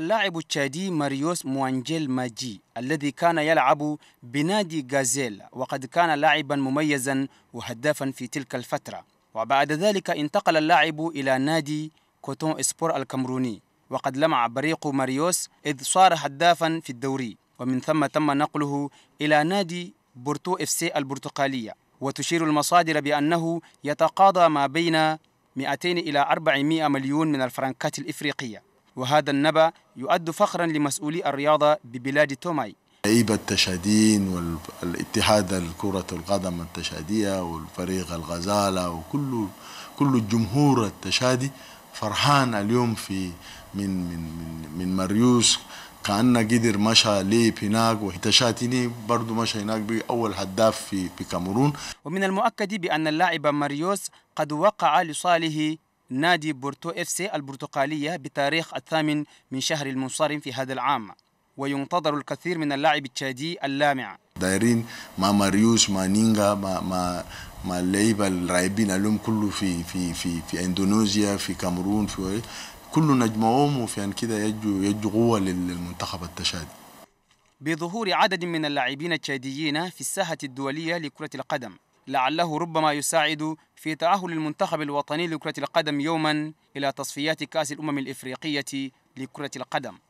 اللاعب التشادي ماريوس موانجيل ماجي الذي كان يلعب بنادي غازيل وقد كان لاعبا مميزا وهدافا في تلك الفترة وبعد ذلك انتقل اللاعب إلى نادي كوتون إسبور الكامروني وقد لمع بريق ماريوس إذ صار هدافا في الدوري ومن ثم تم نقله إلى نادي بورتو اف سي البرتقالية وتشير المصادر بأنه يتقاضى ما بين 200 إلى 400 مليون من الفرنكات الإفريقية وهذا النبأ يؤد فخرا لمسؤولي الرياضة ببلاد توماي لعيبة التشادين والاتحاد الكرة القدم التشادية والفريق الغزالة وكل كل الجمهور التشادي فرحان اليوم في من من من, من مريوس كان قدر مشى لي هناك وتشاتيني برضه مشى هناك بأول هداف في في كاميرون ومن المؤكد بأن اللاعب مريوس قد وقع لصاله نادي بورتو اف سي البرتقالية بتاريخ الثامن من شهر المنصرم في هذا العام وينتظر الكثير من اللاعب التشادي اللامع دايرين مع ماريوش مع نينغا مع مع مع اللعيبه الرايبين اليوم كله في في في في اندونيسيا في كامرون في كل نجمعهم وفي كده يجوا يجوا قوه للمنتخب التشادي بظهور عدد من اللاعبين التشاديين في الساحه الدوليه لكره القدم لعله ربما يساعد في تأهل المنتخب الوطني لكرة القدم يوما إلى تصفيات كأس الأمم الإفريقية لكرة القدم